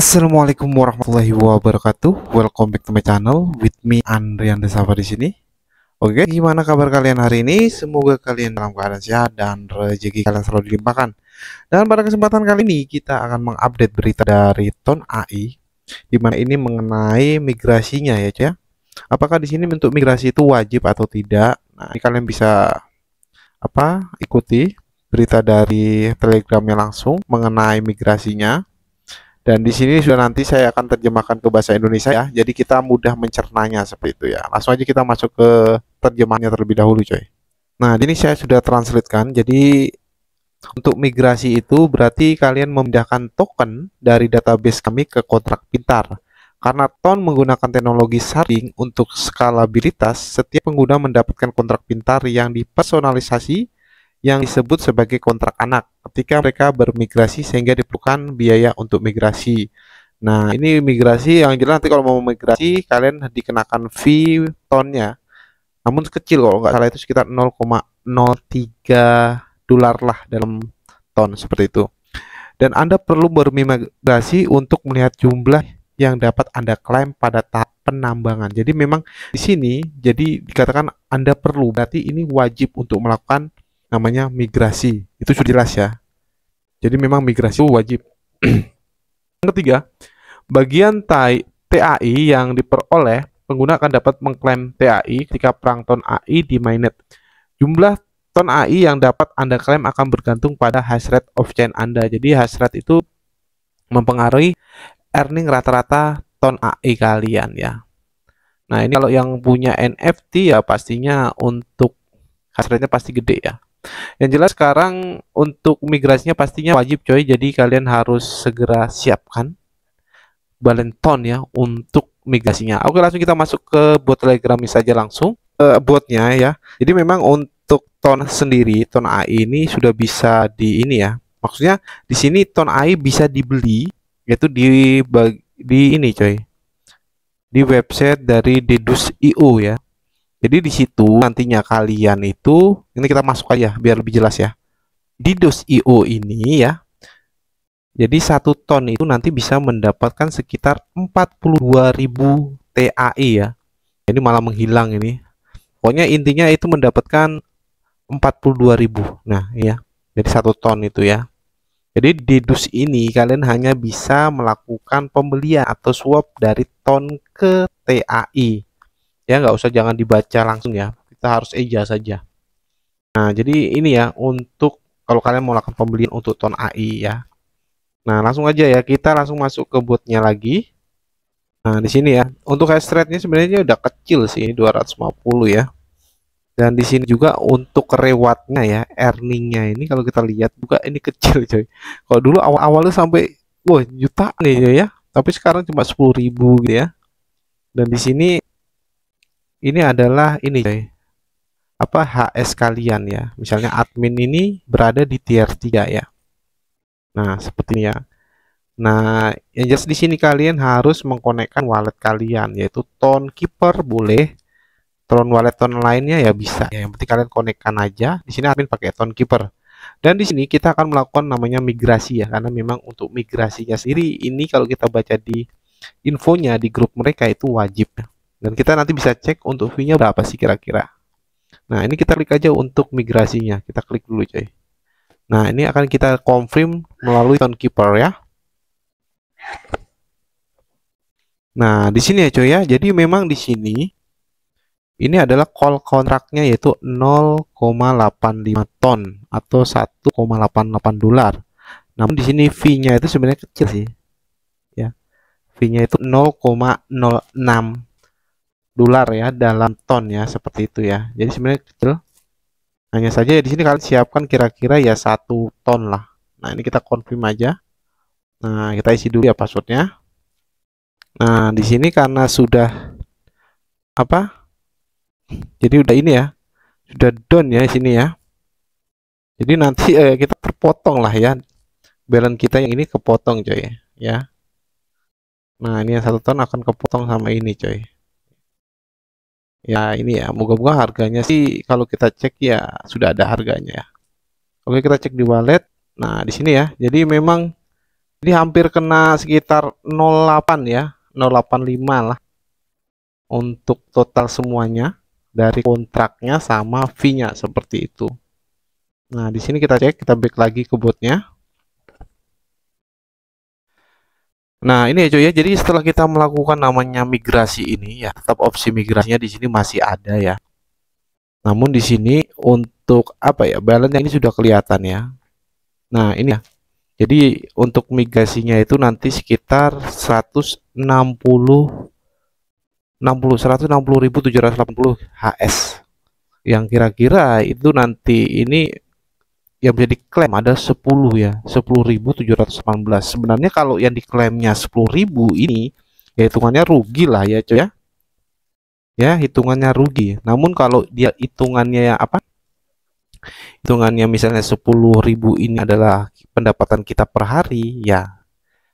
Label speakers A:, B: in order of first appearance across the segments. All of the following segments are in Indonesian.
A: Assalamualaikum warahmatullahi wabarakatuh. Welcome back to my channel with me Andrian Desava di sini. Oke, gimana kabar kalian hari ini? Semoga kalian dalam keadaan sehat dan rezeki kalian selalu dilimpahkan. Dan pada kesempatan kali ini kita akan mengupdate berita dari Ton AI di mana ini mengenai migrasinya ya, cuy Apakah di sini bentuk migrasi itu wajib atau tidak? Nah, ini kalian bisa apa? Ikuti berita dari Telegramnya langsung mengenai migrasinya dan di sini sudah nanti saya akan terjemahkan ke bahasa Indonesia ya. Jadi kita mudah mencernanya seperti itu ya. Langsung aja kita masuk ke terjemahannya terlebih dahulu coy. Nah, ini saya sudah translatekan. Jadi untuk migrasi itu berarti kalian memindahkan token dari database kami ke kontrak pintar. Karena TON menggunakan teknologi sharding untuk skalabilitas, setiap pengguna mendapatkan kontrak pintar yang dipersonalisasi yang disebut sebagai kontrak anak ketika mereka bermigrasi sehingga diperlukan biaya untuk migrasi. Nah, ini migrasi yang jelas nanti kalau mau migrasi kalian dikenakan fee tonnya. Namun kecil kalau nggak salah itu sekitar 0,03 dolar lah dalam ton seperti itu. Dan Anda perlu bermigrasi untuk melihat jumlah yang dapat Anda klaim pada tahap penambangan. Jadi memang di sini jadi dikatakan Anda perlu berarti ini wajib untuk melakukan namanya migrasi. Itu sudah jelas ya. Jadi memang migrasi itu wajib. yang ketiga, bagian TAI, TAI yang diperoleh pengguna akan dapat mengklaim TAI ketika perang ton AI di mainnet. Jumlah ton AI yang dapat Anda klaim akan bergantung pada hash rate of chain Anda. Jadi hash rate itu mempengaruhi earning rata-rata ton AI kalian ya. Nah, ini kalau yang punya NFT ya pastinya untuk hasilnya pasti gede ya. Yang jelas sekarang untuk migrasinya pastinya wajib coy, jadi kalian harus segera siapkan Balenton ya untuk migrasinya. Oke, langsung kita masuk ke bot Telegram saja langsung. Uh, botnya ya. Jadi memang untuk ton sendiri, ton AI ini sudah bisa di ini ya. Maksudnya di sini ton AI bisa dibeli yaitu di bag di ini coy. Di website dari Dedus.io ya. Jadi di situ nantinya kalian itu ini kita masuk aja biar lebih jelas ya. Di dos IO ini ya. Jadi satu ton itu nanti bisa mendapatkan sekitar 42.000 TAI e ya. Ini malah menghilang ini. Pokoknya intinya itu mendapatkan 42.000. Nah, ya. Jadi satu ton itu ya. Jadi di dus ini kalian hanya bisa melakukan pembelian atau swap dari ton ke TAI. E ya nggak usah jangan dibaca langsung ya kita harus eja saja nah jadi ini ya untuk kalau kalian mau lakukan pembelian untuk ton AI ya nah langsung aja ya kita langsung masuk ke botnya lagi nah di sini ya untuk hash rate-nya sebenarnya udah kecil sih ini 250 ya dan di sini juga untuk rewardnya ya earningnya ini kalau kita lihat juga ini kecil coy kalau dulu awal-awalnya sampai wah jutaan ya ya tapi sekarang cuma 10.000 gitu ya dan di sini ini adalah ini apa HS kalian ya misalnya admin ini berada di tier 3 ya nah seperti ini ya nah yang jelas di sini kalian harus mengkonekkan wallet kalian yaitu tone keeper boleh tron wallet tone lainnya ya bisa ya, yang penting kalian konekkan aja di sini admin pakai tone keeper dan di sini kita akan melakukan namanya migrasi ya karena memang untuk migrasinya sendiri ini kalau kita baca di infonya di grup mereka itu wajib ya. Dan kita nanti bisa cek untuk view-nya berapa sih kira-kira. Nah, ini kita klik aja untuk migrasinya. Kita klik dulu, coy. Nah, ini akan kita confirm melalui Keeper ya. Nah, di sini ya, coy ya. Jadi memang di sini ini adalah call kontraknya yaitu 0,85 ton atau 1,88 dolar. Namun di sini fee-nya itu sebenarnya kecil sih. Ya. Fee-nya itu 0,06 dolar ya dalam ton ya seperti itu ya. Jadi sebenarnya kecil. Hanya saja ya di sini kalian siapkan kira-kira ya satu ton lah. Nah ini kita konfirm aja. Nah kita isi dulu ya passwordnya. Nah di sini karena sudah apa? Jadi udah ini ya, sudah done ya di sini ya. Jadi nanti eh, kita terpotong lah ya balance kita yang ini kepotong coy ya. Nah ini yang satu ton akan kepotong sama ini coy ya ini ya moga-moga harganya sih kalau kita cek ya sudah ada harganya ya. Oke kita cek di wallet nah di sini ya jadi memang ini hampir kena sekitar 08 ya 085 lah untuk total semuanya dari kontraknya sama fee-nya seperti itu nah di sini kita cek kita back lagi ke botnya Nah, ini ya cuy ya. Jadi setelah kita melakukan namanya migrasi ini ya, tetap opsi migrasinya di sini masih ada ya. Namun di sini untuk apa ya? Balance ini sudah kelihatan ya. Nah, ini ya. Jadi untuk migrasinya itu nanti sekitar 160 60 160.780 HS. Yang kira-kira itu nanti ini yang bisa diklaim ada 10 ya 10.718 sebenarnya kalau yang diklaimnya 10.000 ini ya hitungannya rugi lah ya cuy ya ya hitungannya rugi namun kalau dia hitungannya ya apa hitungannya misalnya 10.000 ini adalah pendapatan kita per hari ya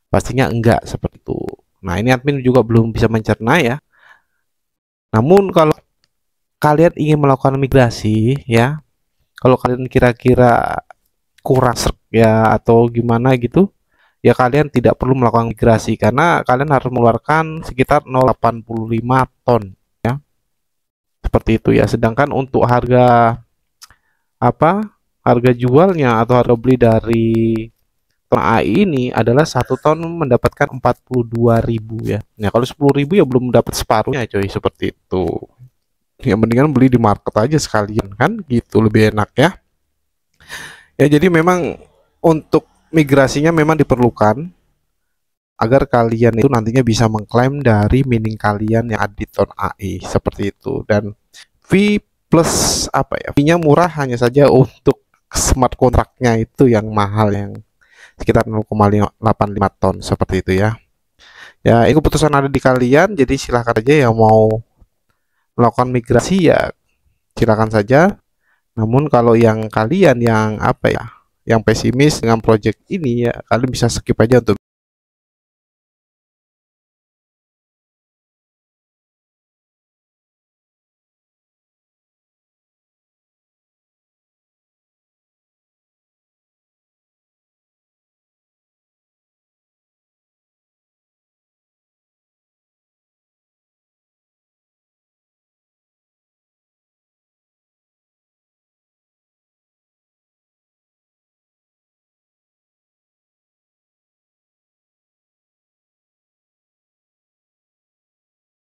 A: pastinya enggak seperti itu nah ini admin juga belum bisa mencerna ya namun kalau kalian ingin melakukan migrasi ya kalau kalian kira-kira kurang serp ya atau gimana gitu ya kalian tidak perlu melakukan migrasi karena kalian harus mengeluarkan sekitar 0,85 ton ya seperti itu ya sedangkan untuk harga apa harga jualnya atau harga beli dari ton AI ini adalah satu ton mendapatkan 42.000 ya nah kalau 10.000 ya belum dapat separuhnya coy seperti itu ya mendingan beli di market aja sekalian kan gitu lebih enak ya ya jadi memang untuk migrasinya memang diperlukan agar kalian itu nantinya bisa mengklaim dari mining kalian yang ada di ton AI e, seperti itu dan fee plus apa ya fee-nya murah hanya saja untuk smart kontraknya itu yang mahal yang sekitar 0,85 ton seperti itu ya ya ini keputusan ada di kalian jadi silahkan aja yang mau melakukan migrasi ya silakan saja. Namun kalau yang kalian yang apa ya, yang pesimis dengan project ini ya kalian bisa skip aja untuk